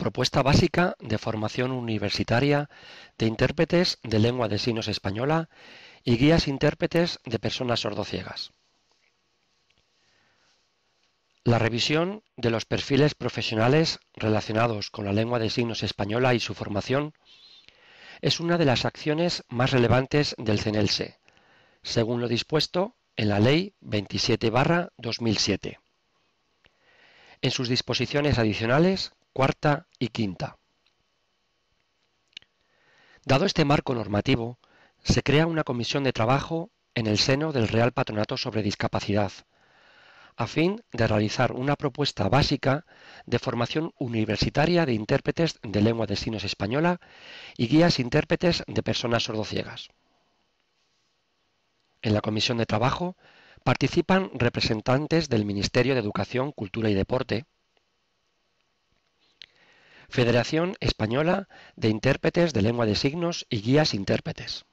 Propuesta básica de formación universitaria de intérpretes de lengua de signos española y guías intérpretes de personas sordociegas. La revisión de los perfiles profesionales relacionados con la lengua de signos española y su formación es una de las acciones más relevantes del CENELSE, según lo dispuesto en la Ley 27-2007. En sus disposiciones adicionales cuarta y quinta. Dado este marco normativo, se crea una comisión de trabajo en el seno del Real Patronato sobre Discapacidad, a fin de realizar una propuesta básica de formación universitaria de intérpretes de lengua de signos española y guías intérpretes de personas sordociegas. En la comisión de trabajo participan representantes del Ministerio de Educación, Cultura y Deporte, Federación Española de Intérpretes de Lengua de Signos y Guías Intérpretes.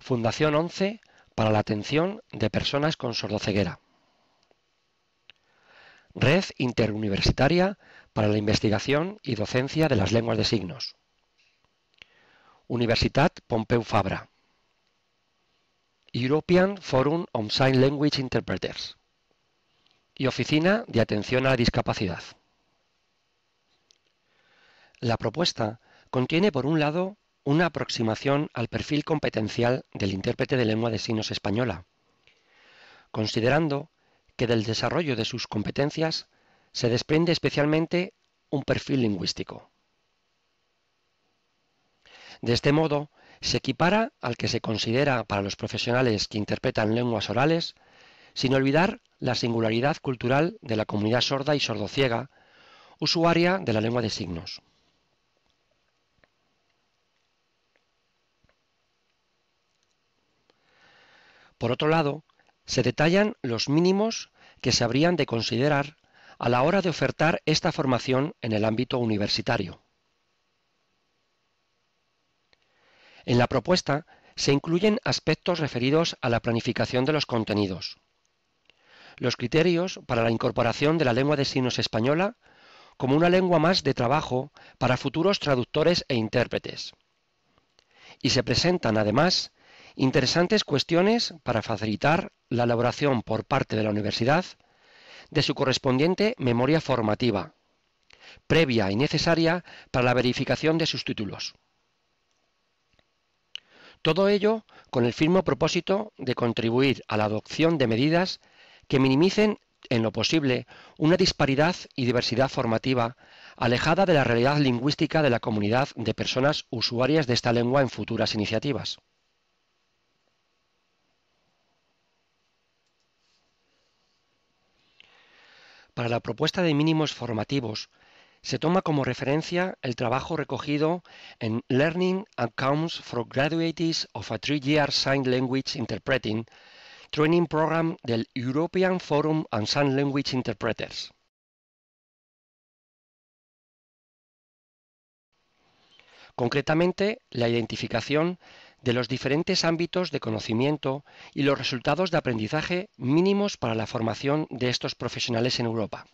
Fundación 11 para la atención de personas con sordoceguera. Red Interuniversitaria para la Investigación y Docencia de las Lenguas de Signos. Universitat Pompeu Fabra. European Forum on Sign Language Interpreters. Y Oficina de Atención a la Discapacidad. La propuesta contiene, por un lado, una aproximación al perfil competencial del intérprete de lengua de signos española, considerando que del desarrollo de sus competencias se desprende especialmente un perfil lingüístico. De este modo, se equipara al que se considera para los profesionales que interpretan lenguas orales, sin olvidar la singularidad cultural de la comunidad sorda y sordociega, usuaria de la lengua de signos. Por otro lado, se detallan los mínimos que se habrían de considerar a la hora de ofertar esta formación en el ámbito universitario. En la propuesta se incluyen aspectos referidos a la planificación de los contenidos, los criterios para la incorporación de la lengua de signos española como una lengua más de trabajo para futuros traductores e intérpretes. Y se presentan además interesantes cuestiones para facilitar la elaboración por parte de la universidad de su correspondiente memoria formativa, previa y necesaria para la verificación de sus títulos. Todo ello con el firme propósito de contribuir a la adopción de medidas que minimicen en lo posible una disparidad y diversidad formativa alejada de la realidad lingüística de la comunidad de personas usuarias de esta lengua en futuras iniciativas. Para la propuesta de mínimos formativos, se toma como referencia el trabajo recogido en Learning Accounts for Graduates of a Three-Year Sign Language Interpreting, Training Program del European Forum on Sign Language Interpreters. Concretamente, la identificación de los diferentes ámbitos de conocimiento y los resultados de aprendizaje mínimos para la formación de estos profesionales en Europa.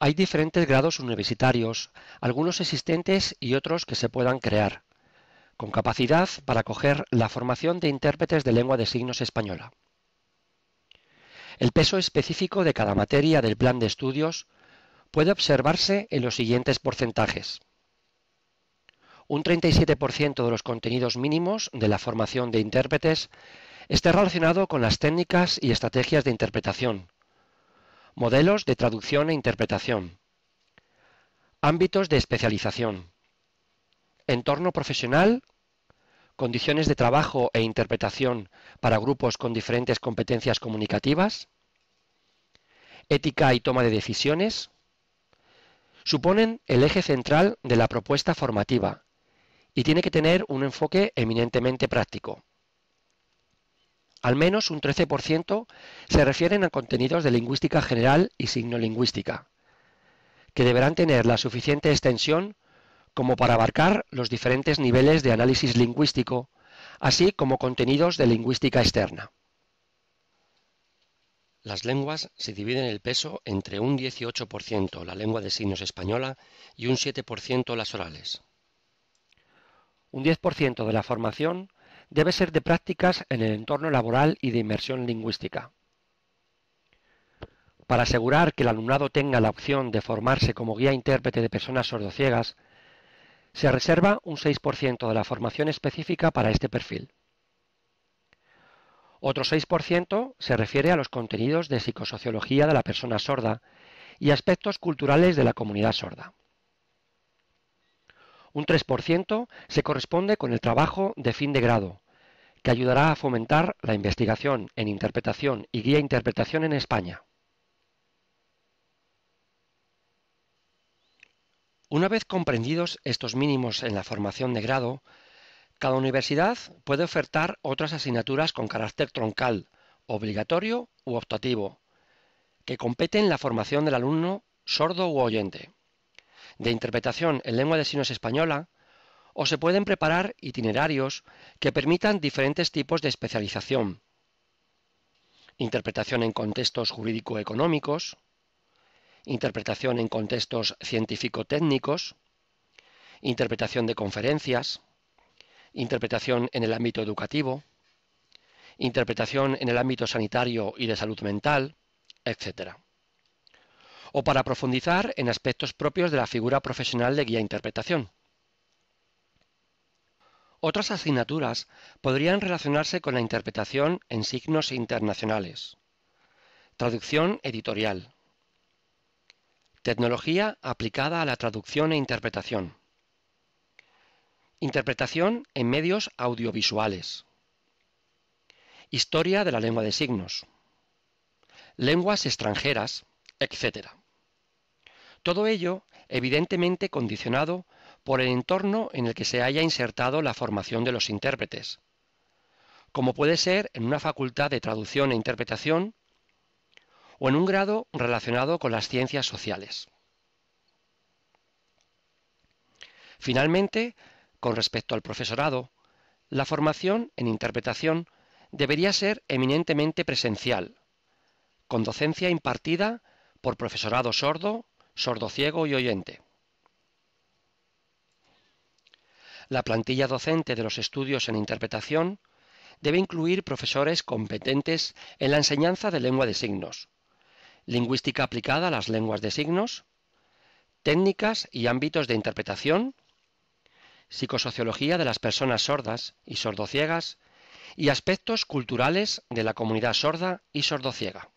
Hay diferentes grados universitarios, algunos existentes y otros que se puedan crear, con capacidad para acoger la formación de intérpretes de lengua de signos española. El peso específico de cada materia del plan de estudios puede observarse en los siguientes porcentajes. Un 37% de los contenidos mínimos de la formación de intérpretes está relacionado con las técnicas y estrategias de interpretación, modelos de traducción e interpretación, ámbitos de especialización, entorno profesional condiciones de trabajo e interpretación para grupos con diferentes competencias comunicativas, ética y toma de decisiones, suponen el eje central de la propuesta formativa y tiene que tener un enfoque eminentemente práctico. Al menos un 13% se refieren a contenidos de lingüística general y signolingüística, que deberán tener la suficiente extensión como para abarcar los diferentes niveles de análisis lingüístico, así como contenidos de lingüística externa. Las lenguas se dividen el peso entre un 18% la lengua de signos española y un 7% las orales. Un 10% de la formación debe ser de prácticas en el entorno laboral y de inmersión lingüística. Para asegurar que el alumnado tenga la opción de formarse como guía intérprete de personas sordociegas, se reserva un 6% de la formación específica para este perfil. Otro 6% se refiere a los contenidos de psicosociología de la persona sorda y aspectos culturales de la comunidad sorda. Un 3% se corresponde con el trabajo de fin de grado, que ayudará a fomentar la investigación en interpretación y guía interpretación en España. Una vez comprendidos estos mínimos en la formación de grado, cada universidad puede ofertar otras asignaturas con carácter troncal, obligatorio u optativo, que competen la formación del alumno sordo u oyente, de interpretación en lengua de signos española, o se pueden preparar itinerarios que permitan diferentes tipos de especialización, interpretación en contextos jurídico-económicos, interpretación en contextos científico-técnicos, interpretación de conferencias, interpretación en el ámbito educativo, interpretación en el ámbito sanitario y de salud mental, etc. O para profundizar en aspectos propios de la figura profesional de guía e interpretación. Otras asignaturas podrían relacionarse con la interpretación en signos internacionales, traducción editorial, Tecnología aplicada a la traducción e interpretación. Interpretación en medios audiovisuales. Historia de la lengua de signos. Lenguas extranjeras, etc. Todo ello evidentemente condicionado por el entorno en el que se haya insertado la formación de los intérpretes, como puede ser en una facultad de traducción e interpretación o en un grado relacionado con las ciencias sociales. Finalmente, con respecto al profesorado, la formación en interpretación debería ser eminentemente presencial, con docencia impartida por profesorado sordo, sordociego y oyente. La plantilla docente de los estudios en interpretación debe incluir profesores competentes en la enseñanza de lengua de signos, lingüística aplicada a las lenguas de signos, técnicas y ámbitos de interpretación, psicosociología de las personas sordas y sordociegas y aspectos culturales de la comunidad sorda y sordociega.